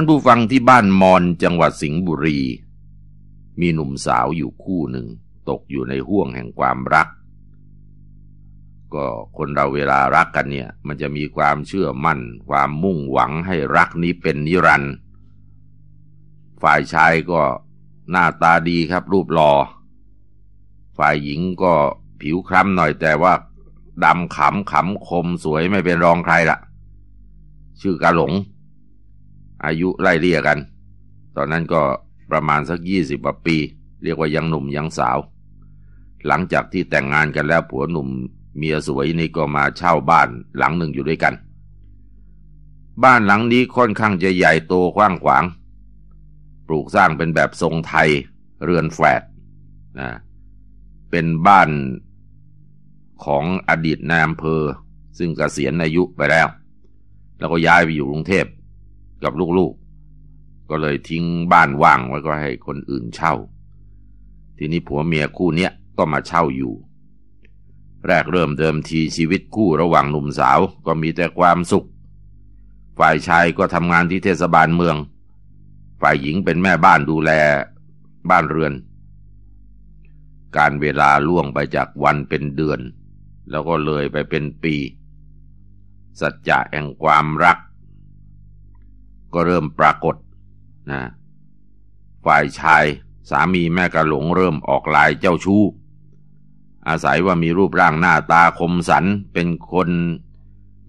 ท่านผู้ฟังที่บ้านมอนจังหวัดสิงห์บุรี มีหนุ่มสาวอยู่คู่หนึ่ง ตกอยู่ในห่วงแห่งความรัก ก็คนเราเวลารักกันเนี่ย มันจะมีความเชื่อมั่น ความมุ่งหวังให้รักนี้เป็นนิรันด์ฝ่ายชายก็หน้าตาดีครับรูปหลอ่อฝ่ายหญิงก็ผิวคล้ำหน่อยแต่ว่าดำขำขำคมสวยไม่เป็นรองใครละ่ะ ชื่อกาหลงอายุไล่เลี่ยกัน ตอนนั้นก็ประมาณสักยี่สิบปี เรียกว่ายังหนุ่มยังสาว หลังจากที่แต่งงานกันแล้วผัวหนุ่มเมียสวยนี่ก็มาเช่าบ้านหลังหนึ่งอยู่ด้วยกัน บ้านหลังนี้ค่อนข้างจะใหญ่โตกว้างขวาง ปลูกสร้างเป็นแบบทรงไทยเรือนแฝดนะเป็นบ้านของอดีตนายอำเภอซึ่งกเกษียณอายุไปแล้ว แล้วก็ย้ายไปอยู่กรุงเทพกับลูกๆ ก็เลยทิ้งบ้านว่างไว้ก็ให้คนอื่นเช่า ทีนี้ผัวเมียคู่เนี้ยก็มาเช่าอยู่ แรกเริ่มเดิมทีชีวิตคู่ระหว่างหนุ่มสาวก็มีแต่ความสุข ฝ่ายชายก็ทำงานที่เทศบาลเมือง ฝ่ายหญิงเป็นแม่บ้านดูแลบ้านเรือน การเวลาล่วงไปจากวันเป็นเดือน แล้วก็เลยไปเป็นปี สัจจะแห่งความรักก็เริ่มปรากฏนะฝ่ายชายสามีแม่กะหลงเริ่มออกลายเจ้าชู้ อาศัยว่ามีรูปร่างหน้าตาคมสันเป็นคน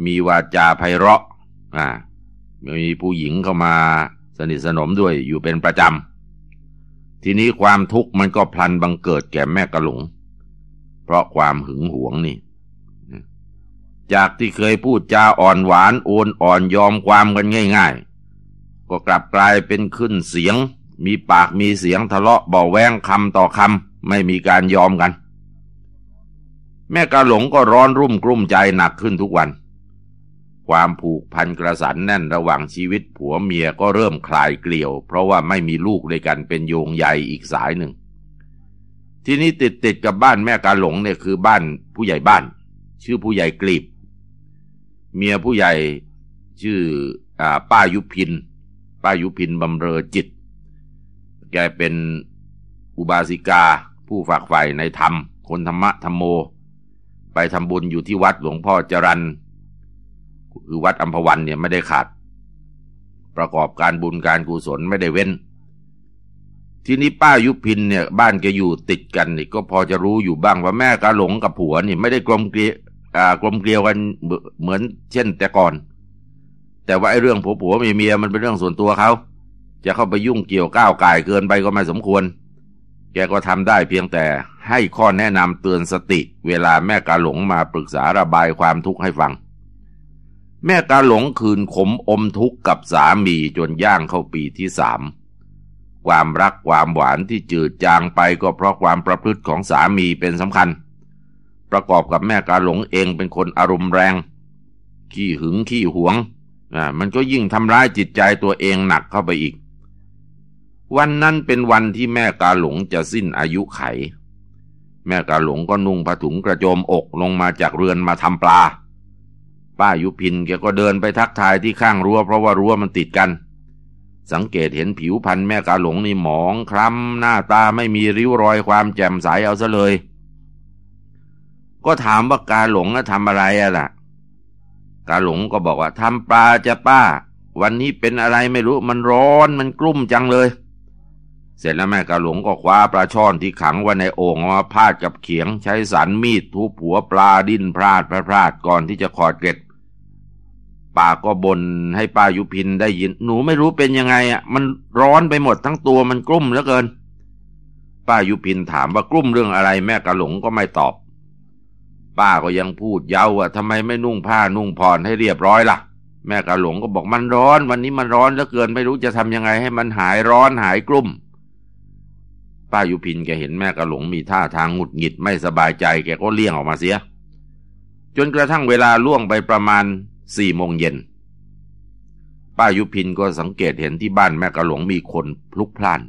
มีวาจาไพเราะอ่ามีผู้หญิงเข้ามาสนิทสนมด้วยอยู่เป็นประจำ ทีนี้ความทุกข์มันก็พลันบังเกิดแก่แม่กะหลง เพราะความหึงหวงนี่ จากที่เคยพูดจาอ่อนหวานโอนอ่อนยอมความกันง่าย ๆก็กลับกลายเป็นขึ้นเสียง มีปากมีเสียงทะเลาะเบาแวงคำต่อคำไม่มีการยอมกัน แม่กาหลงก็ร้อนรุ่มกลุ้มใจหนักขึ้นทุกวัน ความผูกพันกระสันแน่นระหว่างชีวิตผัวเมียก็เริ่มคลายเกลียว เพราะว่าไม่มีลูกเลยกันเป็นโยงใหญ่อีกสายหนึ่งที่นี้ติดติดกับบ้านแม่กาหลงเนี่ยคือบ้านผู้ใหญ่บ้าน ชื่อผู้ใหญ่กลีบเมียผู้ใหญ่ชื่ออป้ายุพินป้ายุพินบำเรอจิต แกเป็นอุบาสิกา ผู้ฝากใฝ่ในธรรม คนธรรมะธรรมโม ไปทำบุญอยู่ที่วัดหลวงพ่อจรันคือวัดอัมพวันเนี่ยไม่ได้ขาด ประกอบการบุญการกุศลไม่ได้เว้น ทีนี้ป้ายุพินเนี่ยบ้านแกอยู่ติดกันนี่ก็พอจะรู้อยู่บ้างว่าแม่กะหลงกับผัวนี่ไม่ได้กลมเกลียวกันเหมือนเช่นแต่ก่อนแต่ว่าไอ้เรื่องผัวผัวเมียเมียมันเป็นเรื่องส่วนตัวเขา จะเข้าไปยุ่งเกี่ยวก้าวไก่เกินไปก็ไม่สมควร แกก็ทำได้เพียงแต่ให้ข้อแนะนำเตือนสติ เวลาแม่กาหลงมาปรึกษาระบายความทุกข์ให้ฟัง แม่กาหลงคืนขมอมทุกข์กับสามีจนย่างเข้าปีที่สามความรักความหวานที่จืดจางไปก็เพราะความประพฤติของสามีเป็นสำคัญ ประกอบกับแม่กาหลงเองเป็นคนอารมณ์แรง ขี้หึงขี้หวงอ่ามันก็ยิ่งทำร้ายจิตใจตัวเองหนักเข้าไปอีก วันนั้นเป็นวันที่แม่กาหลงจะสิ้นอายุไข แม่กาหลงก็นุ่งผ้าถุงกระโจมอกลงมาจากเรือนมาทำปลา ป้ายุพินแกก็เดินไปทักทายที่ข้างรั้วเพราะว่ารั้วมันติดกัน สังเกตเห็นผิวพันแม่กาหลงนี่หมองคล้ำหน้าตาไม่มีริ้วรอยความแจ่มใสเอาซะเลย ก็ถามว่ากาหลงทำอะไรอะล่ะกาหลงก็บอกว่าทำปลาจะป้า วันนี้เป็นอะไรไม่รู้มันร้อนมันกลุ้มจังเลย เสร็จแล้วแม่กาหลงก็คว้าปลาช่อนที่ขังไว้ในโอ่งมาพาดกับเขียง ใช้สันมีดทุบหัวปลาดิ้นพลาดพลาดพลาดก่อนที่จะขอดเกล็ดป้าก็บน่นให้ป้ายุพินได้ยินหนูไม่รู้เป็นยังไงอ่ะมันร้อนไปหมดทั้งตัวมันกลุ้มเหลือเกินป้ายุพินถามว่ากลุ้มเรื่องอะไรแม่กะหลงก็ไม่ตอบป้าก็ยังพูดเย้าว่าทำไมไม่นุ่งผ้านุ่งผ่อนให้เรียบร้อยละ่ะแม่กะหลงก็บอกมันร้อน วันนี้มันร้อนเหลือเกินไม่รู้จะทำยังไงให้มันหายร้อนหายกลุ่มป้ายุพินแกเห็นแม่กะหลงมีท่าทางหงุดหงิดไม่สบายใจแกก็เลี่ยงออกมาเสีย จนกระทั่งเวลาล่วงไปประมาณสี่โมงเย็นป้ายุพินก็สังเกตเห็นที่บ้านแม่กะหลงมีคนพลุกพล่าน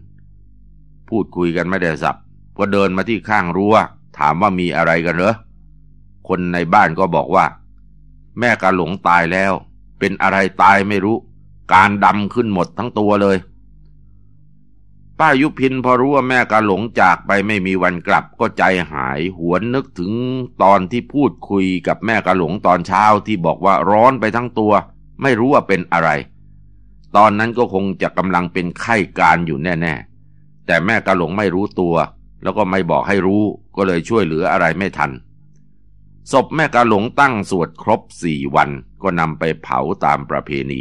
พูดคุยกันไม่ได้สับก็เดินมาที่ข้างรั้ว ถามว่ามีอะไรกันเหรอคนในบ้านก็บอกว่าแม่กาหลงตายแล้ว เป็นอะไรตายไม่รู้ การดำขึ้นหมดทั้งตัวเลยป้ายุพินพอรู้ว่าแม่กาหลงจากไปไม่มีวันกลับก็ใจหายหวนนึกถึงตอนที่พูดคุยกับแม่กาหลงตอนเช้าที่บอกว่าร้อนไปทั้งตัว ไม่รู้ว่าเป็นอะไร ตอนนั้นก็คงจะกำลังเป็นไข้การอยู่แน่ ๆ แต่แม่กาหลงไม่รู้ตัว แล้วก็ไม่บอกให้รู้ ก็เลยช่วยเหลืออะไรไม่ทันศพแม่กาหลงตั้งสวดครบสี่วันก็นำไปเผาตามประเพณี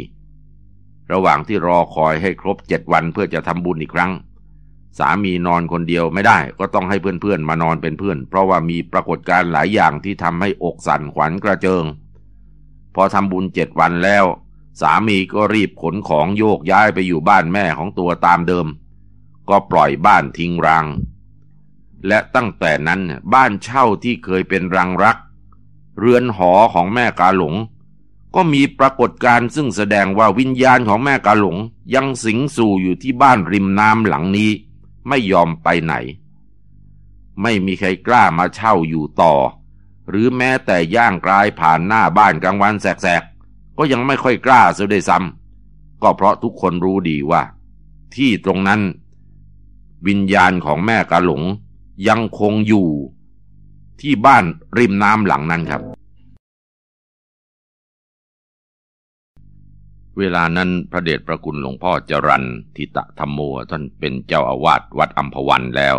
ระหว่างที่รอคอยให้ครบเจ็ดวันเพื่อจะทำบุญอีกครั้ง สามีนอนคนเดียวไม่ได้ก็ต้องให้เพื่อนๆมานอนเป็นเพื่อน เพราะว่ามีปรากฏการณ์หลายอย่างที่ทำให้อกสั่นขวัญกระเจิงพอทำบุญเจ็ดวันแล้ว สามีก็รีบขนของโยกย้ายไปอยู่บ้านแม่ของตัวตามเดิม ก็ปล่อยบ้านทิ้งรางและตั้งแต่นั้นบ้านเช่าที่เคยเป็นรังรักเรือนหอของแม่กาหลง ก็มีปรากฏการณ์ซึ่งแสดงว่าวิญญาณของแม่กาหลงยังสิงสู่อยู่ที่บ้านริมน้ำหลังนี้ไม่ยอมไปไหน ไม่มีใครกล้ามาเช่าอยู่ต่อ หรือแม้แต่ย่างกลายผ่านหน้าบ้านกลางวันแสกๆก็ยังไม่ค่อยกล้าเสียด้วยซ้ำก็เพราะทุกคนรู้ดีว่า ที่ตรงนั้นวิญญาณของแม่กาหลงยังคงอยู่ที่บ้านริมน้ำหลังนั้นครับ เวลานั้นพระเดชพระคุณหลวงพ่อจรันทิตะธรรมโมท่านเป็นเจ้าอาวาส วัดอัมพวันแล้ว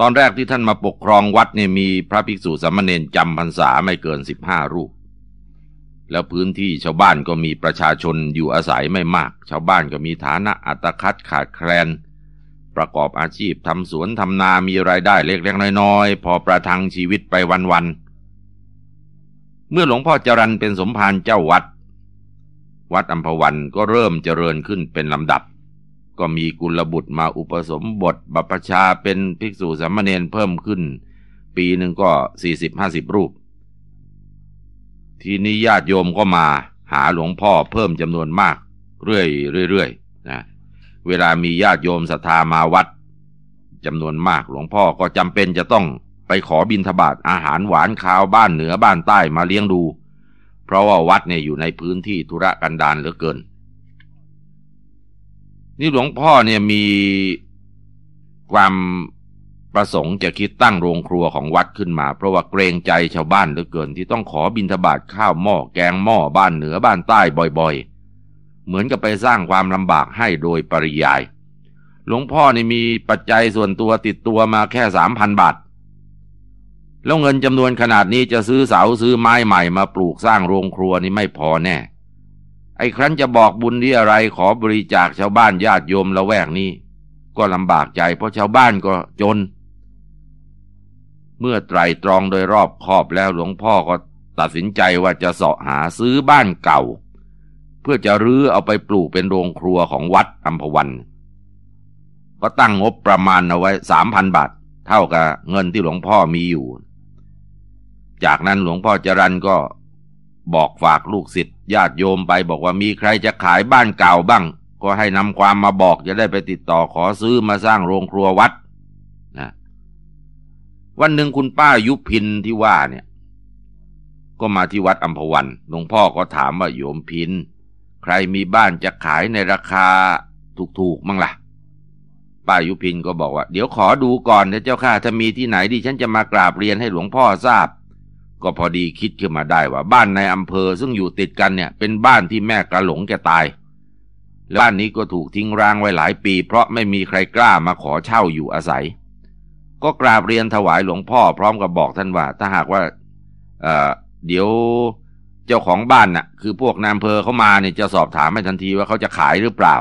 ตอนแรกที่ท่านมาปกครองวัดเนี่ยมีพระภิกษุสามเณรจำพรรษาไม่เกินสิบห้ารูป แล้วพื้นที่ชาวบ้านก็มีประชาชนอยู่อาศัยไม่มาก ชาวบ้านก็มีฐานะอัตคัดขาดแคลนเประกอบอาชีพทำสวนทำนามีรายได้เล็ก ๆ น้อย ๆ พอประทังชีวิตไปวัน ๆ เมื่อหลวงพ่อจรันเป็นสมภารเจ้าวัด วัดอัมพวันก็เริ่มเจริญขึ้นเป็นลำดับ ก็มีกุลบุตรมาอุปสมบทบัพชาเป็นภิกษุสามเณรเพิ่มขึ้น ปีหนึ่งก็สี่สิบห้าสิบรูป ทีนี้ญาติโยมก็มาหาหลวงพ่อเพิ่มจำนวนมาก เรื่อยๆนะเวลามีญาติโยมศรัทธามาวัดจำนวนมากหลวงพ่อก็จำเป็นจะต้องไปขอบินทบาทอาหารหวานข้าวบ้านเหนือบ้านใต้มาเลี้ยงดู เพราะว่าวัดเนี่ยอยู่ในพื้นที่ธุระกันดารเหลือเกิน นี่หลวงพ่อเนี่ยมีความประสงค์จะคิดตั้งโรงครัวของวัดขึ้นมา เพราะว่าเกรงใจชาวบ้านเหลือเกิน ที่ต้องขอบินทบาทข้าวหม้อแกงหม้อบ้านเหนือบ้านใต้บ่อยๆเหมือนกับไปสร้างความลำบากให้โดยปริยาย หลวงพ่อนี่มีปัจจัยส่วนตัวติดตัวมาแค่สามพันบาท แล้วเงินจำนวนขนาดนี้จะซื้อเสาซื้อไม้ใหม่มาปลูกสร้างโรงครัวนี่ไม่พอแน่ ไอ้ครั้นจะบอกบุญที่อะไรขอบริจาคชาวบ้านญาติโยมละแวกนี้ ก็ลำบากใจเพราะชาวบ้านก็จน เมื่อไตรตรองโดยรอบคอบแล้วหลวงพ่อก็ ตัดสินใจว่าจะเสาะหาซื้อบ้านเก่าเพื่อจะรื้อเอาไปปลูกเป็นโรงครัวของวัดอัมพวัน ก็ตั้งงบประมาณเอาไว้สามพันบาท เท่ากับ เงินที่หลวงพ่อมีอยู่ จากนั้นหลวงพ่อจรันก็บอกฝากลูกศิษย์ญาติโยมไปบอกว่ามีใครจะขายบ้านเก่าบ้าง ก็ให้นำความมาบอก จะได้ไปติดต่อขอซื้อมาสร้างโรงครัววัดนะวันหนึ่งคุณป้ายุพินที่ว่าเนี่ย ก็มาที่วัดอัมพวันหลวงพ่อก็ถามว่าโยมพินใครมีบ้านจะขายในราคาถูกๆมั้งละ่ะป้ายุพินก็บอกว่า เดี๋ยวขอดูก่อนนะเจ้าค่ะถ้ามีที่ไหนดิฉันจะมากราบเรียนให้หลวงพ่อทราบ ก็พอดีคิดขึ้นมาได้ว่าบ้านในอำเภอซึ่งอยู่ติดกันเนี่ย เป็นบ้านที่แม่กระหลงแกตายบ้านนี้ก็ถูกทิ้งร้างไว้หลายปี เพราะไม่มีใครกล้ามาขอเช่าอยู่อาศัย ก็กราบเรียนถวายหลวงพ่อ พร้อมกับบอกท่านว่าถ้าหากว่าเเดี๋ยวเจ้าของบ้านน่ะ คือพวกนายอำเภอเขามาเนี่ยจะสอบถามให้ทันทีว่าเขาจะขายหรือเปล่า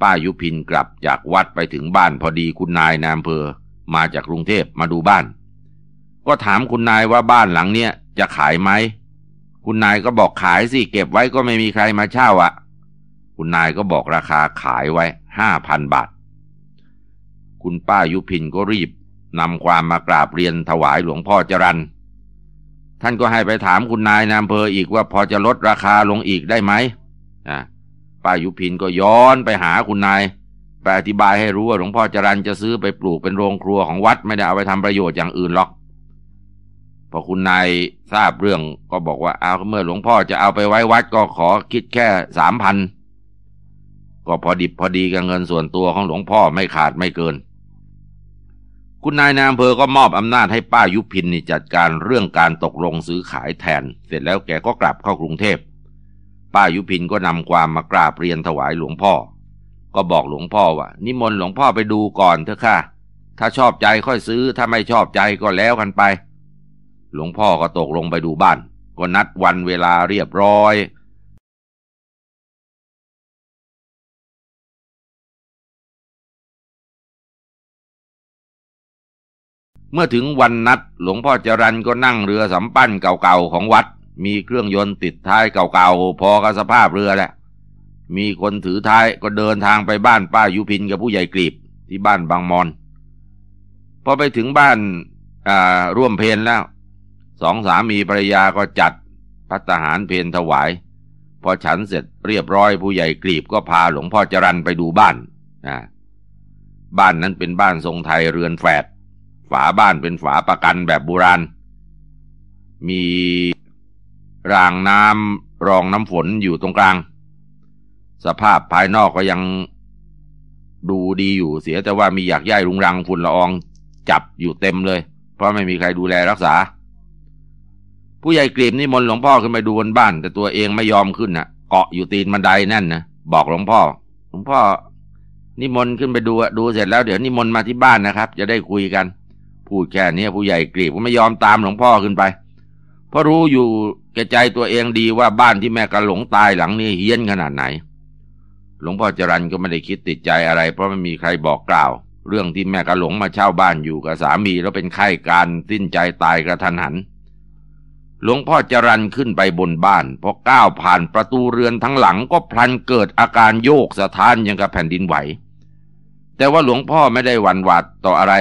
ป้ายุพินกลับจากวัดไปถึงบ้านพอดีคุณนายนายอำเภอมาจากกรุงเทพมาดูบ้าน ก็ถามคุณนายว่าบ้านหลังเนี้ยจะขายไหมคุณนายก็บอกขายสิเก็บไว้ก็ไม่มีใครมาเช่าอะ่ะ คุณนายก็บอกราคาขายไว้ห้าพันบาท คุณป้ายุพินก็รีบนำความมากราบเรียนถวายหลวงพ่อจรันท่านก็ให้ไปถามคุณนายนามเภออีกว่าพอจะลดราคาลงอีกได้ไหมอ่าป้ายุพินก็ย้อนไปหาคุณนาย ไปอธิบายให้รู้ว่าหลวงพ่อจรันจะซื้อไปปลูกเป็นโรงครัวของวัด ไม่ได้เอาไปทำประโยชน์อย่างอื่นหรอก พอคุณนายทราบเรื่องก็บอกว่าเอาเมื่อหลวงพ่อจะเอาไปไว้วัดก็ขอคิดแค่สามพัน ก็พอดิบพอดีกับเงินส่วนตัวของหลวงพ่อไม่ขาดไม่เกินคุณนายนายอำเภอก็มอบอำนาจให้ป้ายุพินนี่จัดการเรื่องการตกลงซื้อขายแทน เสร็จแล้วแกก็กลับเข้ากรุงเทพป้ายุพินก็นำความมากราบเรียนถวายหลวงพ่อ ก็บอกหลวงพ่อว่านิมนต์หลวงพ่อไปดูก่อนเถอะค่ะถ้าชอบใจค่อยซื้อถ้าไม่ชอบใจก็แล้วกันไป หลวงพ่อก็ตกลงไปดูบ้านก็นัดวันเวลาเรียบร้อยเมื่อถึงวันนัด หลวงพ่อจรันก็นั่งเรือสำปั้นเก่าๆของวัด มีเครื่องยนต์ติดท้ายเก่าๆพอกับสภาพเรือแหละมีคนถือท้ายก็เดินทางไปบ้านป้ายุพินกับผู้ใหญ่กรีบที่บ้านบางมอน พอไปถึงบ้านร่วมเพนแล้ว สองสามีภรรยาก็จัด พัตหารเพนถวาย พอฉันเสร็จเรียบร้อยผู้ใหญ่กรีบก็พาหลวงพ่อจรันไปดูบ้าน บ้านนั้นเป็นบ้านทรงไทยเรือนแฝดฝาบ้านเป็นฝาประกันแบบโบราณ มีรางน้ำรองน้ำฝนอยู่ตรงกลาง สภาพภายนอกก็ยังดูดีอยู่ เสียแต่ว่ามีอยากย่ายรุงรังฝุ่นละออง จับอยู่เต็มเลย เพราะไม่มีใครดูแลรักษา ผู้ใหญ่กรีบนี่มนหลวงพ่อขึ้นไปดูบนบ้าน แต่ตัวเองไม่ยอมขึ้นนะ่ะ เกาะอยู่ตีนบันไดนั่นนะบอกหลวงพ่อ หลวงพ่อ นิมนต์ขึ้นไปดูดูเสร็จแล้วเดี๋ยวนิมนต์มาที่บ้านนะครับ จะได้คุยกันพูดแค่นี้ผู้ใหญ่กรีบก็ไม่ยอมตามหลวงพ่อ ขึ้นไป เพราะรู้อยู่แก่ใจตัวเองดีว่าบ้านที่แม่กระหลงตายหลังนี้เฮี้ยนขนาดไหน หลวงพ่อจรันก็ไม่ได้คิดติดใจอะไรเพราะไม่มีใครบอกกล่าว เรื่องที่แม่กระหลงมาเช่าบ้านอยู่กับสามีแล้วเป็นไข้การสิ้นใจตายกระทันหัน หลวงพ่อจรันขึ้นไปบนบ้านพอก้าวผ่านประตูเรือนทั้งหลังก็พลันเกิดอาการโยกสะท้านยังกับแผ่นดินไหว แต่ว่าหลวงพ่อไม่ได้หวั่นหวาดต่ออะไร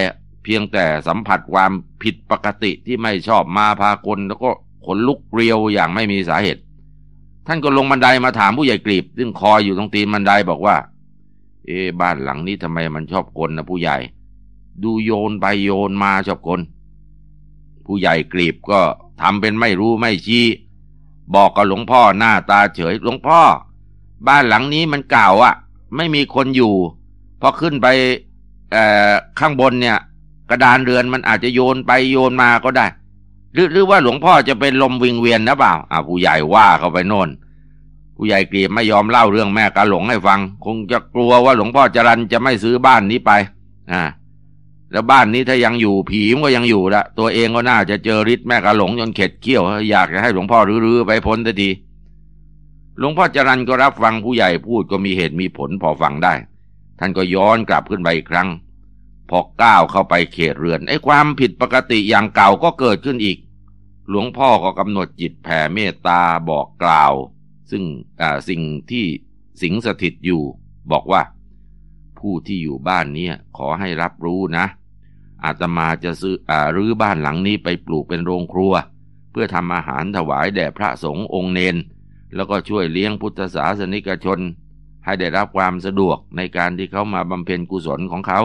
เพียงแต่สัมผัสความผิดปกติที่ไม่ชอบมาพากลแล้วก็ขนลุกเรียวอย่างไม่มีสาเหตุ ท่านก็ลงบันไดามาถามผู้ใหญ่กรีบ ซึ่งคอยอยู่ตรงตีนบันไดบอกว่า เอ๊บ้านหลังนี้ทำไมมันชอบกลนะผู้ใหญ่ ดูโยนไปโยนมาชอบกลผู้ใหญ่กรีบก็ทำเป็นไม่รู้ไม่ชี้ บอกกับหลวงพ่อหน้าตาเฉยหลวงพ่อ บ้านหลังนี้มันเก่าอะ่ะ ไม่มีคนอยู่ พอขึ้นไปข้างบนเนี่ยกระดานเรือนมันอาจจะโยนไปโยนมาก็ได้ หรือหรือว่าหลวงพ่อจะเป็นลมวิงเวียนนะเปล่าอ่าผู้ใหญ่ว่าเข้าไปโน่นผู้ใหญ่กรีบไม่ยอมเล่าเรื่องแม่กาหลงให้ฟัง คงจะกลัวว่าหลวงพ่อจรันจะไม่ซื้อบ้านนี้ไปอ่าแล้วบ้านนี้ถ้ายังอยู่ผีมันก็ยังอยู่ละตัวเองก็น่าจะเจอฤทธิ์แม่กะหลงจนเข็ดเขี้ยว อยากจะให้หลวงพ่อรื้อไปพ้นสักทีหลวงพ่อจรันก็รับฟังผู้ใหญ่พูดก็มีเหตุมีผลพอฟังได้ ท่านก็ย้อนกลับขึ้นไปอีกครั้งพอก้าวเข้าไปเขตเรือนไอ้ความผิดปกติอย่างเก่าก็เกิดขึ้นอีก หลวงพ่อก็กำหนดจิตแผ่เมตตาบอกกล่าว ซึ่งสิ่งที่สิงสถิตอยู่ บอกว่าผู้ที่อยู่บ้านนี้ขอให้รับรู้นะ อาตมาจะซื้ออรื้อบ้านหลังนี้ไปปลูกเป็นโรงครัว เพื่อทำอาหารถวายแด่พระสงฆ์องค์เนน แล้วก็ช่วยเลี้ยงพุทธศาสนิกชน ให้ได้รับความสะดวกในการที่เขามาบำเพ็ญกุศลของเขา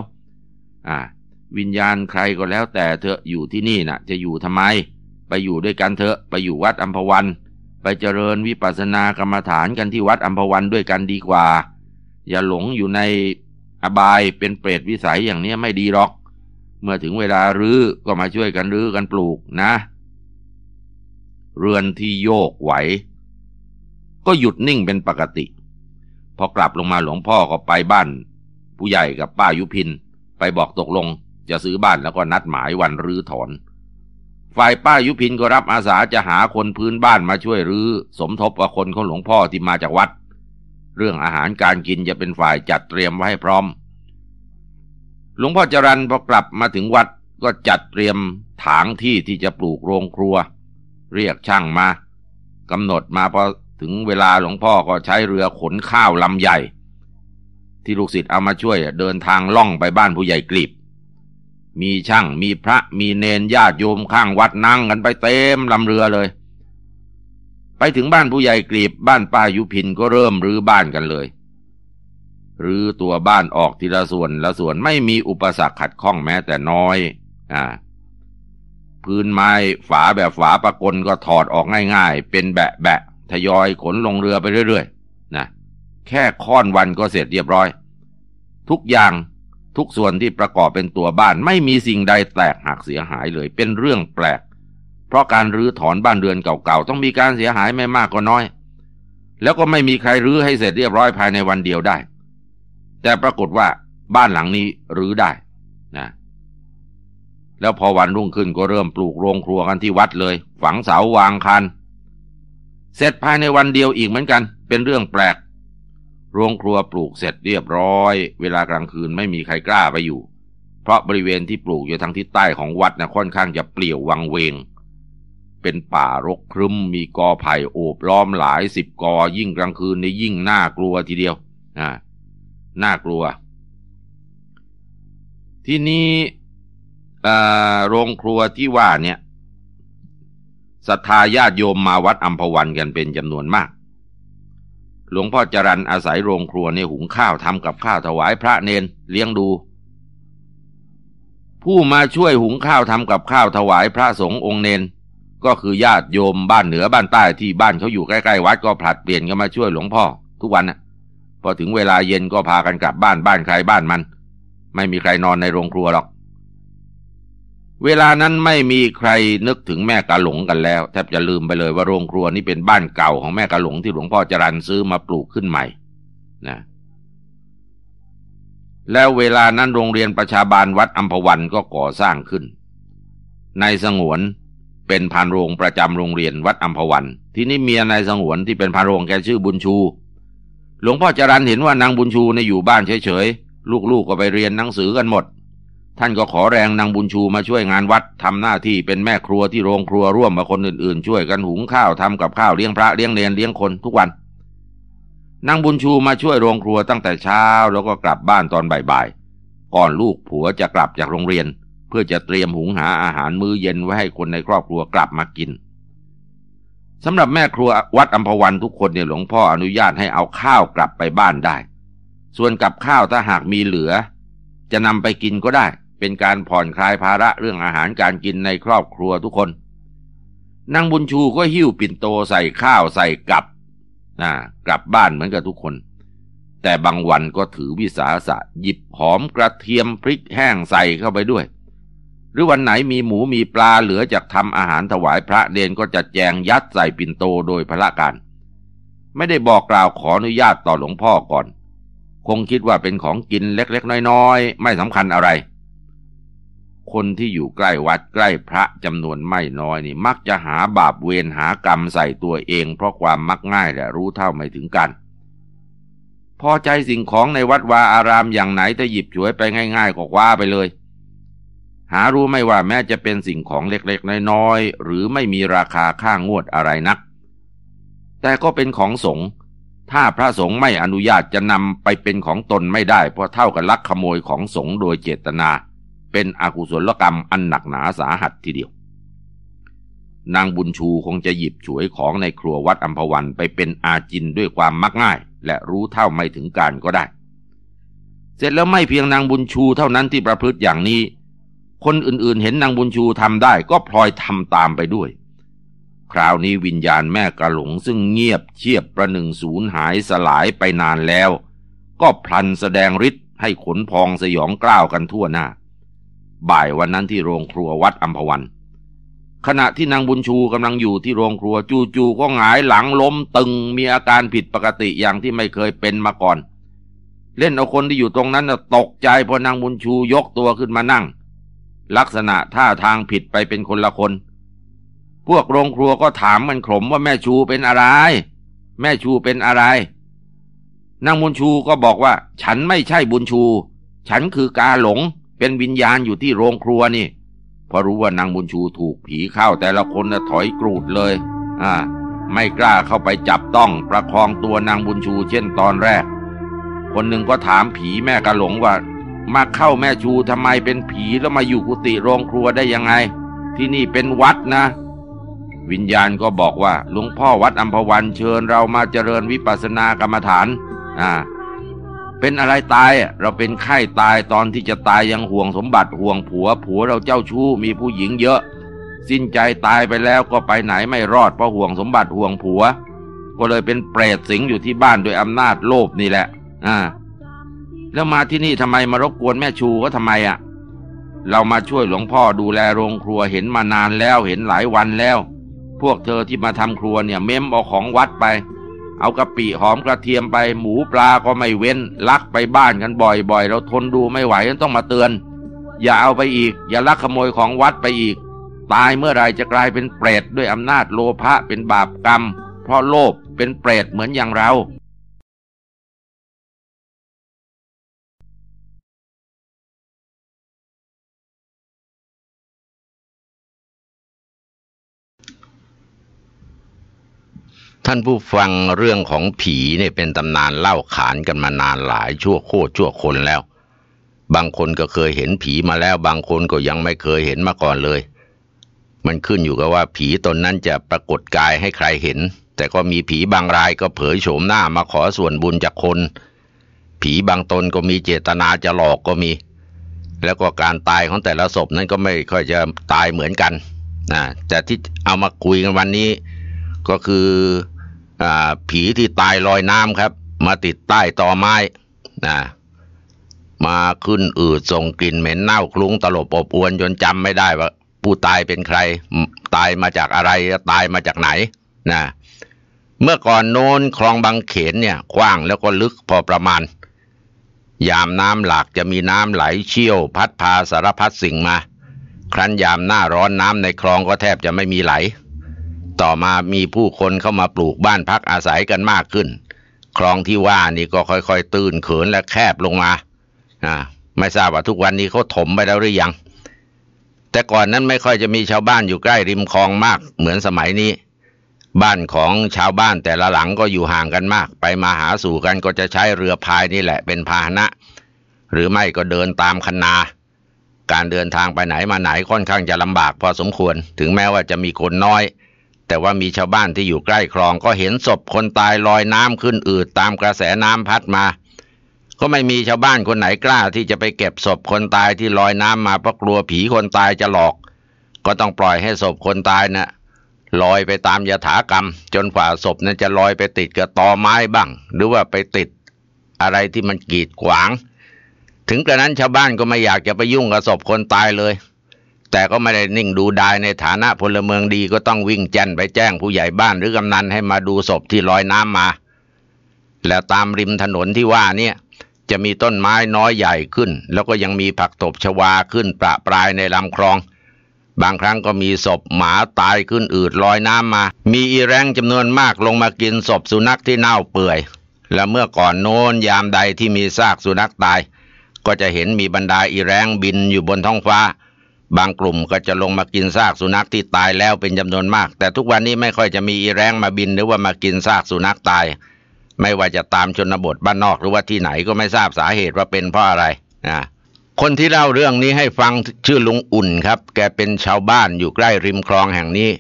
วิญญาณใครก็แล้วแต่เธออยู่ที่นี่นะ่ะ จะอยู่ทำไม ไปอยู่ด้วยกันเถอะ ไปอยู่วัดอัมพวัน ไปเจริญวิปัสสนากรรมฐานกันที่วัดอัมพวันด้วยกันดีกว่า อย่าหลงอยู่ในอบายเป็นเปรตวิสัยอย่างนี้ไม่ดีหรอก เมื่อถึงเวลารื้อก็มาช่วยกันรื้อกันปลูกนะ เรือนที่โยกไหว ก็หยุดนิ่งเป็นปกติพอกลับลงมาหลวงพ่อก็ไปบ้าน ผู้ใหญ่กับป้ายุพินไปบอกตกลงจะซื้อบ้านแล้วก็นัดหมายวันรื้อถอน ฝ่ายป้ายุพินก็รับอาสาจะหาคนพื้นบ้านมาช่วยรื้อสมทบกับคนของหลวงพ่อที่มาจากวัด เรื่องอาหารการกินจะเป็นฝ่ายจัดเตรียมไว้ให้พร้อม หลวงพ่อจรันพอกลับมาถึงวัดก็จัดเตรียมถางที่ที่จะปลูกโรงครัว เรียกช่างมากำหนดมาพอถึงเวลาหลวงพ่อก็ใช้เรือขนข้าวลำใหญ่ที่ลูกศิษย์เอามาช่วย เดินทางล่องไปบ้านผู้ใหญ่กลีบ มีช่างมีพระมีเนนญาติโยมข้างวัดนั่งกันไปเต็มลำเรือเลย ไปถึงบ้านผู้ใหญ่กลีบ บ้านป้ายุพินก็เริ่มรื้อบ้านกันเลย รื้อตัวบ้านออกทีละส่วนละส่วนไม่มีอุปสรรคขัดข้องแม้แต่น้อย อ่า พื้นไม้ฝาแบบฝาปะกลก็ถอดออกง่ายๆ เป็นแบะแบะทยอยขนลงเรือไปเรื่อย ๆนะแค่ค่อนวันก็เสร็จเรียบร้อย ทุกอย่างทุกส่วนที่ประกอบเป็นตัวบ้านไม่มีสิ่งใดแตกหักเสียหายเลย เป็นเรื่องแปลกเพราะการรื้อถอนบ้านเรือนเก่าๆต้องมีการเสียหายไม่มากก็น้อย แล้วก็ไม่มีใครรื้อให้เสร็จเรียบร้อยภายในวันเดียวได้ แต่ปรากฏว่าบ้านหลังนี้รื้อได้นะ แล้วพอวันรุ่งขึ้นก็เริ่มปลูกโรงครัวกันที่วัดเลย ฝังเสาวางคันเสร็จภายในวันเดียวอีกเหมือนกัน เป็นเรื่องแปลกโรงครัวปลูกเสร็จเรียบร้อย เวลากลางคืนไม่มีใครกล้าไปอยู่ เพราะบริเวณที่ปลูกอยู่ทางทิศใต้ของวัดนะค่อนข้างจะเปลี่ยววังเวง เป็นป่ารกครึมมีกอไผ่โอบล้อมหลายสิบกอยิ่งกลางคืนในยิ่งน่ากลัวทีเดียวนะน่ากลัว ที่นี้โรงครัวที่ว่าเนี่ยศรัทธาญาติโยมมาวัดอัมพวันกันเป็นจำนวนมากหลวงพ่อจรันอาศัยโรงครัวในหุงข้าวทำกับข้าวถวายพระเนนเลี้ยงดู ผู้มาช่วยหุงข้าวทำกับข้าวถวายพระสงฆ์องค์เนน ก็คือญาติโยมบ้านเหนือบ้านใต้ ที่บ้านเขาอยู่ใกล้ๆวัด ก็ผลัดเปลี่ยนกันมาช่วยหลวงพ่อทุกวันน่ะ พอถึงเวลาเย็นก็พากันกลับบ้านบ้านใครบ้านมัน ไม่มีใครนอนในโรงครัวหรอกเวลานั้นไม่มีใครนึกถึงแม่กะหลงกันแล้ว แทบจะลืมไปเลยว่าโรงครัวนี้เป็นบ้านเก่าของแม่กะหลงที่หลวงพ่อจรันซื้อมาปลูกขึ้นใหม่นะแล้วเวลานั้นโรงเรียนประชาบาลวัดอัมพวันก็ก่อสร้างขึ้นนายสงวนเป็นพานโรงประจำโรงเรียนวัดอัมพวัน ที่นี่เมียนายสงวนที่เป็นพานโรงแกชื่อบุญชู หลวงพ่อจรันเห็นว่านางบุญชูในอยู่บ้านเฉย ๆ ลูกๆกก็ไปเรียนหนังสือกันหมดท่านก็ขอแรงนางบุญชูมาช่วยงานวัดทำหน้าที่เป็นแม่ครัวที่โรงครัวร่วมกับคนอื่นๆ ช่วยกันหุงข้าวทำกับข้าวเลี้ยงพระเลี้ยงเนรเลี้ยงคนทุกวันนางบุญชูมาช่วยโรงครัวตั้งแต่เช้าแล้วก็กลับบ้านตอนบ่ายๆ ก่อนลูกผัวจะกลับจากโรงเรียน เพื่อจะเตรียมหุงหาอาหารมื้อเย็นไว้ให้คนในครอบครัวกลับมากินสำหรับแม่ครัววัดอัมพวันทุกคนเนี่ยหลวงพ่ออนุญาตให้เอาข้าวกลับไปบ้านได้ ส่วนกับข้าวถ้าหากมีเหลือ จะนำไปกินก็ได้เป็นการผ่อนคลายภาระเรื่องอาหารการกินในครอบครัวทุกคน นางบุญชูก็หิ้วปิ่นโตใส่ข้าวใส่กลับนะกลับบ้านเหมือนกับทุกคน แต่บางวันก็ถือวิสาสะ หยิบหอมกระเทียมพริกแห้งใส่เข้าไปด้วย หรือวันไหนมีหมูมีปลาเหลือจากทำอาหารถวายพระเดนก็จะแจงยัดใส่ปิ่นโตโดยพระการ ไม่ได้บอกกล่าวขออนุญาตต่อหลวงพ่อก่อน คงคิดว่าเป็นของกินเล็กๆ น้อยๆ ไม่สำคัญอะไรคนที่อยู่ใกล้วัดใกล้พระจำนวนไม่น้อยนี่มักจะหาบาปเวรหากรรมใส่ตัวเอง เพราะความมักง่ายและรู้เท่าไม่ถึงกัน พอใจสิ่งของในวัดวาอารามอย่างไหนจะหยิบฉวยไปง่ายๆก็ว่าไปเลย หารู้ไม่ว่าแม้จะเป็นสิ่งของเล็กๆน้อยๆหรือไม่มีราคาค่างวดอะไรนัก แต่ก็เป็นของสงฆ์ถ้าพระสงฆ์ไม่อนุญาตจะนำไปเป็นของตนไม่ได้ เพราะเท่ากับลักขโมยของสงฆ์โดยเจตนาเป็นอกุศลกรรมอันหนักหนาสาหัสทีเดียว นางบุญชูคงจะหยิบฉวยของในครัววัดอัมพวันไปเป็นอาจินด้วยความมักง่าย และรู้เท่าไม่ถึงการก็ได้ เสร็จแล้วไม่เพียงนางบุญชูเท่านั้นที่ประพฤติอย่างนี้ คนอื่นๆ เห็นนางบุญชูทำได้ก็พลอยทำตามไปด้วย คราวนี้วิญญาณแม่กระหลงซึ่งเงียบเชียบประหนึ่งสูญหายสลายไปนานแล้ว ก็พลันแสดงฤทธิ์ให้ขนพองสยองกล้าวกันทั่วหน้าบ่ายวันนั้นที่โรงครัววัดอัมพวัน ขณะที่นางบุญชูกำลังอยู่ที่โรงครัวจู่ๆก็หงายหลังล้มตึงมีอาการผิดปกติอย่างที่ไม่เคยเป็นมาก่อน เล่นเอาคนที่อยู่ตรงนั้นตกใจพอนางบุญชูยกตัวขึ้นมานั่ง ลักษณะท่าทางผิดไปเป็นคนละคน พวกโรงครัวก็ถามมันขมว่าแม่ชูเป็นอะไร แม่ชูเป็นอะไรนางบุญชูก็บอกว่าฉันไม่ใช่บุญชู ฉันคือกาหลงเป็นวิญญาณอยู่ที่โรงครัวนี่พอรู้ว่านางบุญชูถูกผีเข้า แต่ละคนนะถอยกรูดเลย อ่า ไม่กล้าเข้าไปจับต้องประคองตัวนางบุญชูเช่นตอนแรก คนหนึ่งก็ถามผีแม่กะหลงว่า มาเข้าแม่ชูทำไมเป็นผีแล้วมาอยู่กุฏิโรงครัวได้ยังไง ที่นี่เป็นวัดนะ วิญญาณก็บอกว่าหลวงพ่อวัดอัมพวันเชิญเรามาเจริญวิปัสสนากรรมฐาน อ่าเป็นอะไรตาย เราเป็นไข้ตายตอนที่จะตายยังห่วงสมบัติห่วงผัว ผัวเราเจ้าชู้มีผู้หญิงเยอะ สิ้นใจตายไปแล้วก็ไปไหนไม่รอดเพราะห่วงสมบัติห่วงผัว ก็เลยเป็นเปรตสิงอยู่ที่บ้านโดยอำนาจโลภนี่แหละ อ่า แล้วมาที่นี่ทำไมมารบกวนแม่ชูก็ทำไมอ่ะเรามาช่วยหลวงพ่อดูแลโรงครัวเห็นมานานแล้วเห็นหลายวันแล้ว พวกเธอที่มาทำครัวเนี่ยเม้มเอาของวัดไปเอากะปิหอมกระเทียมไป หมูปลาก็ไม่เว้น ลักไปบ้านกันบ่อยๆ เราทนดูไม่ไหวต้องมาเตือน อย่าเอาไปอีก อย่าลักขโมยของวัดไปอีก ตายเมื่อไรจะกลายเป็นเปรตด้วยอำนาจโลภะเป็นบาปกรรม เพราะโลภเป็นเปรตเหมือนอย่างเราท่านผู้ฟังเรื่องของผีเนี่ยเป็นตำนานเล่าขานกันมานานหลาย ชั่วโคตรชั่วคนแล้ว บางคนก็เคยเห็นผีมาแล้ว บางคนก็ยังไม่เคยเห็นมาก่อนเลย มันขึ้นอยู่กับว่า ผีตนนั้นจะปรากฏกายให้ใครเห็น แต่ก็มีผีบางรายก็เผยโฉมหน้ามาขอส่วนบุญจากคน ผีบางตนก็มีเจตนาจะหลอกก็มี แล้วก็การตายของแต่ละศพนั้นก็ไม่ค่อยจะตายเหมือนกันนะแต่ที่เอามาคุยกันวันนี้ ก็คือผีที่ตายลอยน้ำครับ มาติดใต้ตอไม้นะมาขึ้นอืดส่งกลิ่นเหม็นเน่าคลุ้งตลบอบอวนจนจำไม่ได้ว่าผู้ตายเป็นใคร ตายมาจากอะไรตายมาจากไหนนะเมื่อก่อนโน้นคลองบางเขนเนี่ยกว้างแล้วก็ลึกพอประมาณ ยามน้ำหลากจะมีน้ำไหลเชี่ยวพัดพาสารพัดสิ่งมา ครั้นยามหน้าร้อนน้ำในคลองก็แทบจะไม่มีไหลต่อมามีผู้คนเข้ามาปลูกบ้านพักอาศัยกันมากขึ้น คลองที่ว่านี่ก็ค่อยๆตื้นเขินและแคบลงมาาไม่ทราบว่าทุกวันนี้เขาถมไปแล้วหรือยัง แต่ก่อนนั้นไม่ค่อยจะมีชาวบ้านอยู่ใกล้ริมคลองมาก เหมือนสมัยนี้ บ้านของชาวบ้านแต่ละหลังก็อยู่ห่างกันมาก ไปมาหาสู่กันก็จะใช้เรือพายนี่แหละ เป็นพาหนะ หรือไม่ก็เดินตามคันนา การเดินทางไปไหนมาไหนค่อนข้างจะลำบากพอสมควรถึงแม้ว่าจะมีคนน้อยแต่ว่ามีชาวบ้านที่อยู่ใกล้คลองก็เห็นศพคนตายลอยน้ำขึ้นอืดตามกระแสน้ำพัดมา ก็ไม่มีชาวบ้านคนไหนกล้าที่จะไปเก็บศพคนตายที่ลอยน้ำมาเพราะกลัวผีคนตายจะหลอก ก็ต้องปล่อยให้ศพคนตายนะ่ะลอยไปตามยถากรรม จนฝ่าศพนั้นจะลอยไปติดกับตอไม้บ้าง หรือว่าไปติดอะไรที่มันกีดขวาง ถึงกระนั้นชาวบ้านก็ไม่อยากจะไปยุ่งกับศพคนตายเลยแต่ก็ไม่ได้นิ่งดูดายในฐานะพลเมืองดีก็ต้องวิ่งแจ้นไปแจ้งผู้ใหญ่บ้าน หรือกำนันให้มาดูศพที่ลอยน้ำมา แล้วตามริมถนนที่ว่าเนี่ยจะมีต้นไม้น้อยใหญ่ขึ้น แล้วก็ยังมีผักตบชวาขึ้นประปรายในลำคลอง บางครั้งก็มีศพหมาตายขึ้นอืดลอยน้ำมา มีอีแรงจำนวนมากลงมากินศพสุนัขที่เน่าเปื่อย และเมื่อก่อนโน้นยามใดที่มีซากสุนัขตาย ก็จะเห็นมีบรรดาอีแรงบินอยู่บนท้องฟ้าบางกลุ่มก็จะลงมากินซากสุนัขที่ตายแล้วเป็นจำนวนมาก แต่ทุกวันนี้ไม่ค่อยจะมีอีแรงมาบินหรือว่ามากินซากสุนัขตาย ไม่ว่าจะตามชนบทบ้านนอก หรือว่าที่ไหนก็ไม่ทราบสาเหตุว่าเป็นเพราะอะไร นะ คนที่เล่าเรื่องนี้ให้ฟังชื่อลุงอุ่นครับ แกเป็นชาวบ้านอยู่ใกล้ริมคลองแห่งนี้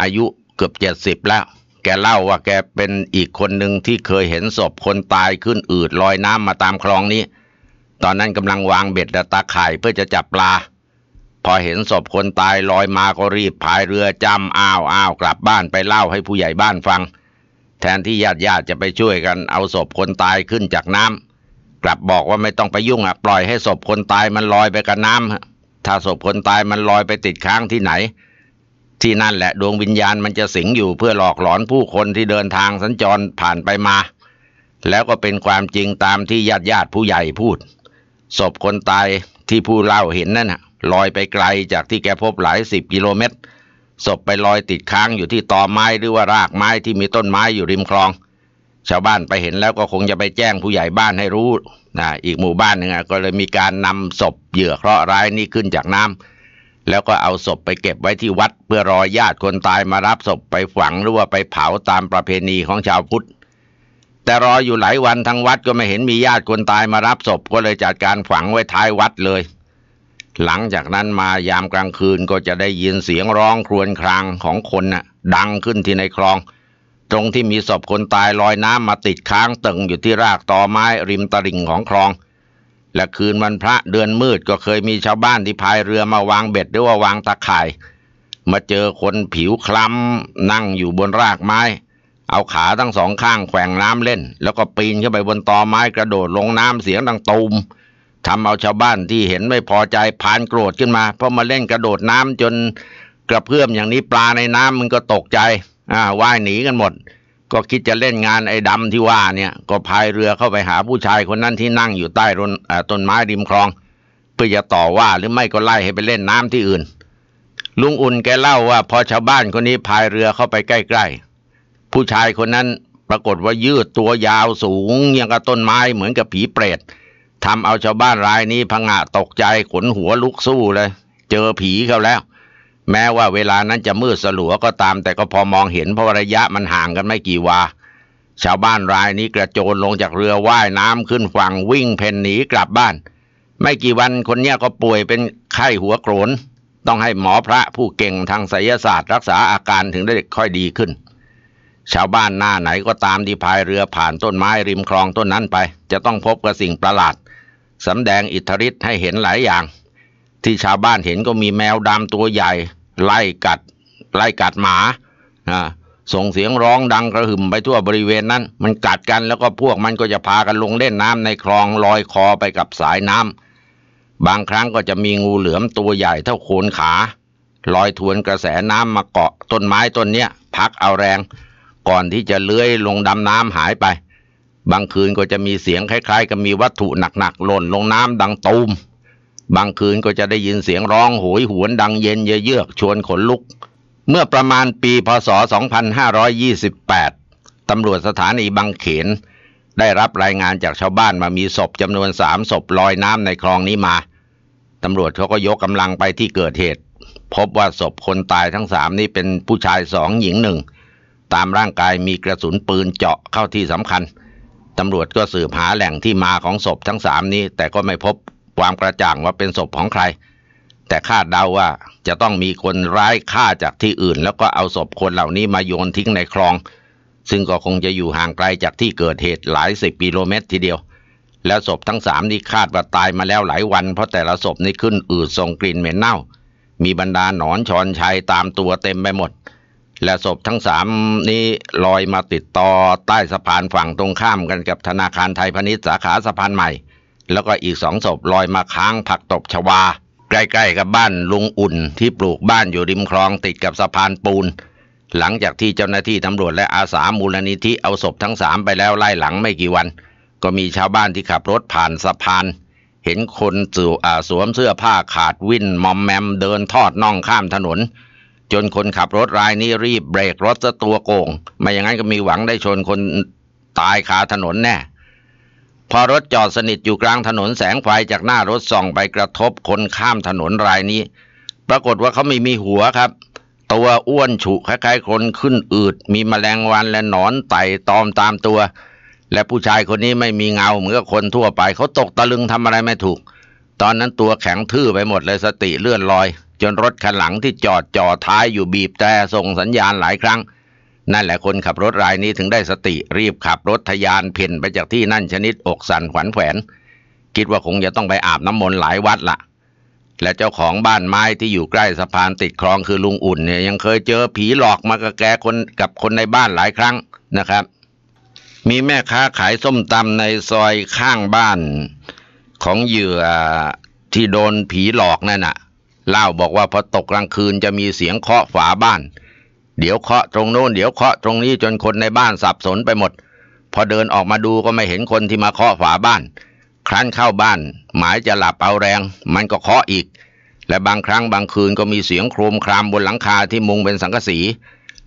อายุเกือบเจ็ดสิบแล้ว แกเล่าว่าแกเป็นอีกคนหนึ่งที่เคยเห็นศพคนตายขึ้นอืดลอยน้ำมาตามคลองนี้ ตอนนั้นกำลังวางเบ็ดและตาข่าย เพื่อจะจับปลาพอเห็นศพคนตายลอยมาก็รีบพายเรือจำอ้าวอ้าวกลับบ้านไปเล่าให้ผู้ใหญ่บ้านฟัง แทนที่ญาติญาติจะไปช่วยกันเอาศพคนตายขึ้นจากน้ำกลับบอกว่าไม่ต้องไปยุ่งอ่ะปล่อยให้ศพคนตายมันลอยไปกับน้ำถ้าศพคนตายมันลอยไปติดค้างที่ไหน ที่นั่นแหละ ดวงวิญญาณมันจะสิงอยู่เพื่อหลอกหลอนผู้คนที่เดินทางสัญจรผ่านไปมา แล้วก็เป็นความจริงตามที่ญาติญาติผู้ใหญ่พูดศพคนตายที่ผู้เล่าเห็นนั่นน่ะลอยไปไกลจากที่แกพบหลายสิบกิโลเมตรศพไปลอยติดค้าง อยู่ที่ตอไม้ หรือว่ารากไม้ที่มีต้นไม้อยู่ริมคลอง ชาวบ้านไปเห็นแล้วก็คงจะไปแจ้งผู้ใหญ่บ้านให้รู้นะอีกหมู่บ้านหนึ่งก็เลยมีการนำศพ เหยื่อเคราะห์ร้ายนี่ขึ้นจากน้ำแล้วก็เอาศพไปเก็บไว้ที่วัด เพื่อรอญาติคนตายมารับศพไปฝังหรือว่าไปเผาตามประเพณีของชาวพุทธแต่รออยู่หลายวันทั้งวัดก็ไม่เห็นมีญาติคนตายมารับศพ ก็เลยจัดการฝังไว้ท้ายวัดเลยหลังจากนั้นมายามกลางคืนก็จะได้ยินเสียงร้องครวญครางของคนนะ่ะดังขึ้นที่ในคลอง ตรงที่มีศพคนตายลอยน้ำมาติดค้างตึงอยู่ที่รากตอไม้ริมตลิ่งของคลอง และคืนวันพระเดือนมืดก็เคยมีชาวบ้านที่พายเรือมาวางเบ็ดหรือว่าวางตะข่าย มาเจอคนผิวคล้ำนั่งอยู่บนรากไม้ เอาขาทั้งสองข้างแขวงน้ำเล่นแล้วก็ปีนขึ้นไปบนตอไม้กระโดดลงน้ำเสียงดังตูมทำเอาชาวบ้านที่เห็นไม่พอใจผานโกรธขึ้นมา เพราะมาเล่นกระโดดน้ำจนกระเพื่อมอย่างนี้ปลาในน้ำมันก็ตกใจ อ่าว่ายหนีกันหมด ก็คิดจะเล่นงานไอ้ดำที่ว่าเนี่ย ก็พายเรือเข้าไปหาผู้ชายคนนั้นที่นั่งอยู่ใต้รนต้นไม้ริมคลองเพื่อจะต่อว่าหรือไม่ก็ไล่ให้ไปเล่นน้ำที่อื่น ลุงอุ่นแกเล่าว่า พอชาวบ้านคนนี้พายเรือเข้าไปใกล้ๆผู้ชายคนนั้นปรากฏว่ายืดตัวยาวสูงอย่างกับต้นไม้เหมือนกับผีเปรตทำเอาชาวบ้านรายนี้พังะตกใจขนหัวลุกสู้เลย เจอผีเขาแล้ว แม้ว่าเวลานั้นจะมืดสลัวก็ตาม แต่ก็พอมองเห็นเพราะระยะมันห่างกันไม่กี่วาชาวบ้านรายนี้กระโจนลงจากเรือว่ายน้ำขึ้นฝั่งวิ่งเพ่นหนีกลับบ้าน ไม่กี่วันคนเนี้ยก็ป่วยเป็นไข้หัวโกรนต้องให้หมอพระผู้เก่งทางไสยศาสตร์รักษาอาการถึงได้ค่อยดีขึ้น ชาวบ้านหน้าไหนก็ตามที่พายเรือผ่านต้นไม้ริมคลองต้นนั้นไป จะต้องพบกับสิ่งประหลาดเสำแดงอิทธิฤทธิ์ให้เห็นหลายอย่าง ที่ชาวบ้านเห็นก็มีแมวดำตัวใหญ่ไล่กัดไล่กัดหมา ส่งเสียงร้องดังกระหึ่มไปทั่วบริเวณนั้น มันกัดกันแล้วก็พวกมันก็จะพากันลงเล่นน้ำในคลองลอยคอไปกับสายน้ำบางครั้งก็จะมีงูเหลือมตัวใหญ่เท่าโคนขา ลอยทวนกระแสน้ำมาเกาะ ต้นไม้ต้นเนี้ย พักเอาแรงก่อนที่จะเลื้อยลงดำน้ำหายไปบางคืนก็จะมีเสียงคล้าย ๆ กับมีวัตถุหนักๆหล่นลงน้ำดังตูมบางคืนก็จะได้ยินเสียงร้อง โหย หวนดังเย็นเยือกชวนขนลุก เมื่อประมาณปีพศ 2528 ตำรวจสถานีบางเขน ได้รับรายงานจากชาวบ้านมามีศพจำนวนสามศพลอยน้ำในคลองนี้มา ตำรวจเขาก็ยกกำลังไปที่เกิดเหตุ พบว่าศพคนตายทั้งสามนี้เป็นผู้ชายสองหญิงหนึ่งตามร่างกายมีกระสุนปืนเจาะเข้าที่สำคัญเตำรวจก็สืบหาแหล่งที่มาของศพทั้งสามนี้แต่ก็ไม่พบความกระจ่างว่าเป็นศพของใคร แต่คาดเดาว่าจะต้องมีคนร้ายฆ่าจากที่อื่น แล้วก็เอาศพคนเหล่านี้มาโยนทิ้งในคลอง ซึ่งก็คงจะอยู่ห่างไกลจากที่เกิดเหตุหลายสิบกิโลเมตรทีเดียว แล้วศพทั้งสามนี้คาดว่าตายมาแล้วหลายวัน เพราะแต่ละศพนี่ขึ้นอืดส่งกลิ่นเหม็นเน่า มีบรรดาหนอนชอนชัยตามตัวเต็มไปหมดและศพทั้งสามนี้ลอยมาติดต่อใต้สะพานฝั่งตรงข้ามกันกับธนาคารไทยพาณิชย์สาขาสะพานใหม่ แล้วก็อีกสองศพลอยมาค้างผักตบชวา ใกล้ ๆกับบ้านลุงอุ่นที่ปลูกบ้านอยู่ริมคลองติดกับสะพานปูน หลังจากที่เจ้าหน้าที่ตำรวจและอาสามูลนิธิเอาศพทั้งสามไปแล้วไล่หลังไม่กี่วัน ก็มีชาวบ้านที่ขับรถผ่านสะพาน เห็นคนสวมเสื้อผ้าขาดวิ่นมอมแมมเดินทอดน่องข้ามถนนจนคนขับรถรายนี้รีบเบรกรถซะตัวโกงไม่อย่างนั้นก็มีหวังได้ชนคนตายคาถนนแน่พอรถจอดสนิทอยู่กลางถนนแสงไฟจากหน้ารถส่องไปกระทบคนข้ามถนนรายนี้ ปรากฏว่าเขาไม่มีหัวครับ ตัวอ้วนฉุคล้าย ๆคนขึ้นอืดมีมแมลงวันและหนอนไต่ตอมตามตัว และผู้ชายคนนี้ไม่มีเงาเหมือนคนทั่วไปเขาตกตะลึงทำอะไรไม่ถูก ตอนนั้นตัวแข็งทื่อไปหมดเลยสติเลื่อนลอยจนรถคันหลังที่จอดจ่อท้ายอยู่บีบแต่ส่งสัญญาณหลายครั้ง นั่นแหละคนขับรถรายนี้ถึงได้สติ รีบขับรถทยานเพ่นไปจากที่นั่นชนิดอกสั่นขวัญแขวนคิดว่าคงจะต้องไปอาบน้ำมนต์หลายวัดละและเจ้าของบ้านไม้ที่อยู่ใกล้สะพานติดคลองคือลุงอุ่นเนี่ยยังเคยเจอผีหลอกมากระแกคนกับคนในบ้านหลายครั้งนะครับ มีแม่ค้าขายส้มตำในซอยข้างบ้านของเหยื่อที่โดนผีหลอกนั่นน่ะเล่าบอกว่าพอตกกลางคืนจะมีเสียงเคาะฝาบ้าน เดี๋ยวเคาะตรงโน้นเดี๋ยวเคาะตรงนี้จนคนในบ้านสับสนไปหมด พอเดินออกมาดูก็ไม่เห็นคนที่มาเคาะฝาบ้าน ครั้นเข้าบ้าน หมายจะหลับเอาแรง มันก็เคาะอีก และบางครั้งบางคืนก็มีเสียงโครมครามบนหลังคาที่มุงเป็นสังกะสี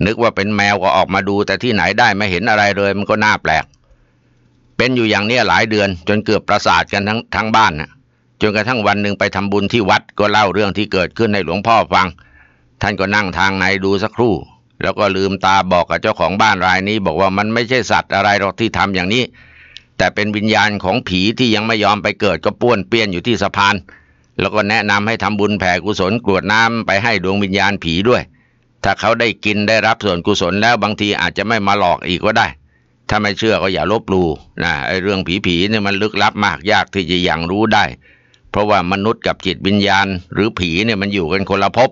นึกว่าเป็นแมวก็ออกมาดูแต่ที่ไหนได้ไม่เห็นอะไรเลยมันก็น่าแปลก เป็นอยู่อย่างนี้หลายเดือน จนเกือบประสาทกันทั้งทั้งบ้านนะ่ะจนกระทั่งวันหนึ่งไปทำบุญที่วัดก็เล่าเรื่องที่เกิดขึ้นให้หลวงพ่อฟัง ท่านก็นั่งทางในดูสักครู่ แล้วก็ลืมตาบอกกับเจ้าของบ้านรายนี้ บอกว่ามันไม่ใช่สัตว์อะไรหรอกที่ทำอย่างนี้ แต่เป็นวิญญาณของผีที่ยังไม่ยอมไปเกิดก็ป้วนเปี้ยนอยู่ที่สะพาน แล้วก็แนะนำให้ทำบุญแผ่กุศลกรวดน้ำไปให้ดวงวิญญาณผีด้วย ถ้าเขาได้กินได้รับส่วนกุศลแล้ว บางทีอาจจะไม่มาหลอกอีกก็ได้ ถ้าไม่เชื่อก็อย่าลบลูนะไอ้เรื่องผีๆเนี่ยมันลึกลับมากยากที่จะยังรู้ได้เพราะว่ามนุษย์กับจิตวิญญาณ หรือผีเนี่ยมันอยู่กันคนละภพ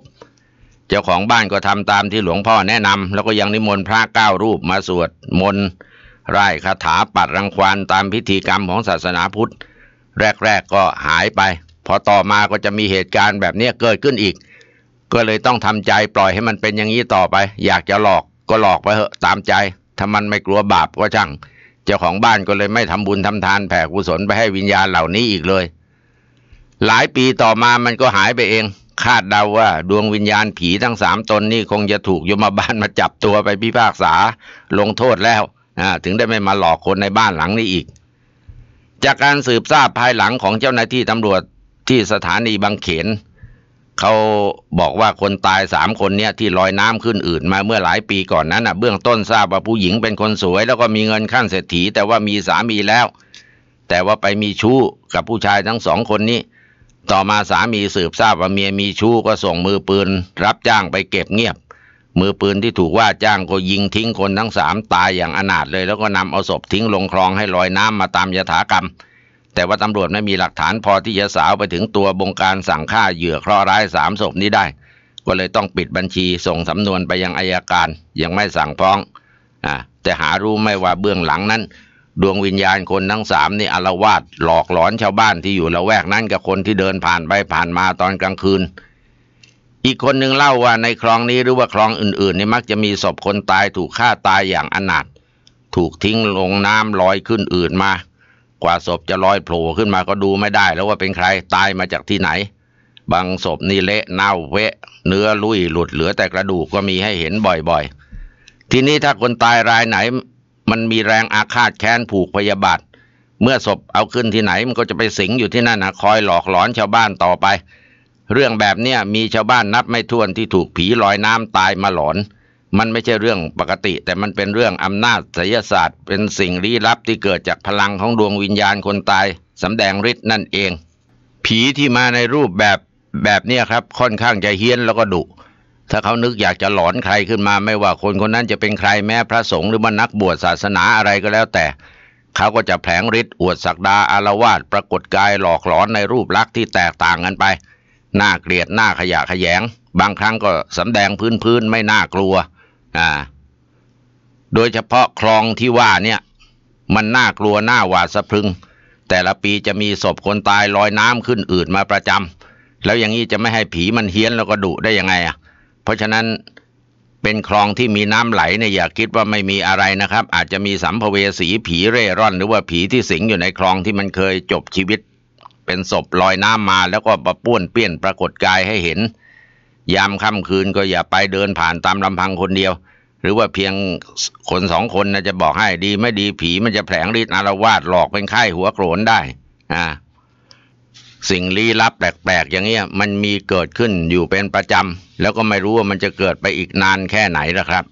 เจ้าของบ้านก็ทำตามที่หลวงพ่อแนะนำ แล้วก็ยังนิมนต์พระเก้ารูปมาสวดมนต์ไร้คาถาปัดรังควานตามพิธีกรรมของศาสนาพุทธ แรกๆก็หายไป พอต่อมาก็จะมีเหตุการณ์แบบนี้เกิดขึ้นอีก ก็เลยต้องทำใจปล่อยให้มันเป็นอย่างนี้ต่อไป อยากจะหลอกก็หลอกไปเถอะตามใจถ้ามันไม่กลัวบาปก็ช่างเจ้าของบ้านก็เลยไม่ทำบุญทำทานแผ่กุศลไปให้วิญญาณเหล่านี้อีกเลยหลายปีต่อมามันก็หายไปเอง คาดเดาว่า ดวงวิญญาณผีทั้งสามตนนี่คงจะถูกยมบ้านมาจับตัวไปพิพากษาลงโทษแล้วถึงได้ไม่มาหลอกคนในบ้านหลังนี้อีก จากการสืบทราบภายหลังของเจ้าหน้าที่ตำรวจที่สถานีบางเขน เขาบอกว่าคนตายสามคนเนี่ยที่ลอยน้ำขึ้นอื่นมาเมื่อหลายปีก่อนนั้นะเบื้องต้นทราบว่าผู้หญิงเป็นคนสวย แล้วก็มีเงินขั้นเศรษฐีแต่ว่ามีสามีแล้ว แต่ว่าไปมีชู้กับผู้ชายทั้งสองคนนี้ต่อมาสามีสืบทราบว่าเมียมีชู้ก็ส่งมือปืน รับจ้างไปเก็บเงียบ มือปืนที่ถูกว่าจ้างก็ยิงทิ้งคนทั้งสามตายอย่างอนาถเลย แล้วก็นำเอาศพทิ้งลงคลองให้ลอยน้ำมาตามยถากรรม แต่ว่าตำรวจไม่มีหลักฐานพอที่จะสาวไปถึงตัวบงการสั่งฆ่าเหยื่อเคราะร้ายสามศพนี้ได้ ก็เลยต้องปิดบัญชี ส่งสำนวนไปยังอายการ ยังไม่สั่งฟ้องอ่าแต่หารู้ไม่ว่าเบื้องหลังนั้นดวงวิญญาณคนทั้งสามนี่อารวาสหลอกหลอนชาวบ้านที่อยู่ละแวกนั้นกับคนที่เดินผ่านไปผ่านมาตอนกลางคืน อีกคนหนึ่งเล่าว่าในคลองนี้หรือว่าคลองอื่น ๆ นี่มักจะมีศพคนตายถูกฆ่าตายอย่างอนาถถูกทิ้งลงน้ำลอยขึ้นอื่นมา กว่าศพจะลอยโผล่ขึ้นมาก็ดูไม่ได้ แล้วว่าเป็นใครตายมาจากที่ไหนบางศพนี่เละเน่าเวะ เนื้อลุยหลุดเหลือแต่กระดูกก็มีให้เห็นบ่อยๆทีนี้ถ้าคนตายรายไหนมันมีแรงอาฆาตแค้นผูกพยาบาท เมื่อศพเอาขึ้นที่ไหนมันก็จะไปสิงอยู่ที่นั่นนะคอยหลอกหลอนชาวบ้านต่อไป เรื่องแบบเนี้ยมีชาวบ้านนับไม่ถ้วนที่ถูกผีลอยน้ำตายมาหลอน มันไม่ใช่เรื่องปกติแต่มันเป็นเรื่องอำนาจไสยศาสตร์เป็นสิ่งลี้ลับที่เกิดจากพลังของดวงวิญญาณคนตายสำแดงฤทธิ์นั่นเอง ผีที่มาในรูปแบบแบบนี้ครับค่อนข้างจะเฮี้ยนแล้วก็ดุถ้าเขานึกอยากจะหลอนใครขึ้นมา ไม่ว่าคนคนนั้นจะเป็นใครแม้พระสงฆ์หรือมันนักบวชศาสนาอะไรก็แล้ว แต่เขาก็จะแผลงฤทธิ์อวดศักดาอารวาสปรากฏกายหลอกหลอนในรูปลักษณ์ที่แตกต่างกันไปหน้าเกลียดหน้าขยะขยง บางครั้งก็สำแดงพื้นพื้นไม่น่ากลัวอ่า โดยเฉพาะคลองที่ว่าเนี่ย มันน่ากลัวหน้าหวาดสะพรึง แต่ละปีจะมีศพคนตายลอยน้ำขึ้นอืดมาประจำแล้วอย่างนี้จะไม่ให้ผีมันเฮี้ยนแล้วก็ดุได้ยังไงอ่ะเพราะฉะนั้นเป็นคลองที่มีน้ำไหลเนี่ยอย่าคิดว่าไม่มีอะไรนะครับ อาจจะมีสัมภเวสีผีเร่ร่อนหรือว่าผีที่สิงอยู่ในคลองที่มันเคยจบชีวิต เป็นศพลอยน้ำมาแล้วก็ประป้วนเปี้ยนปรากฏกายให้เห็น ยามค่ำคืนก็อย่าไปเดินผ่านตามลำพังคนเดียว หรือว่าเพียงคนสองคนนะจะบอกให้ดี ไม่ดีผีมันจะแผลงฤทธิ์อารวาสหลอกเป็นไข้หัวโกรนได้ อ่าสิ่งลี้ลับแปลกๆอย่างเงี้ย มันมีเกิดขึ้นอยู่เป็นประจำ แล้วก็ไม่รู้ว่ามันจะเกิดไปอีกนานแค่ไหนนะครับ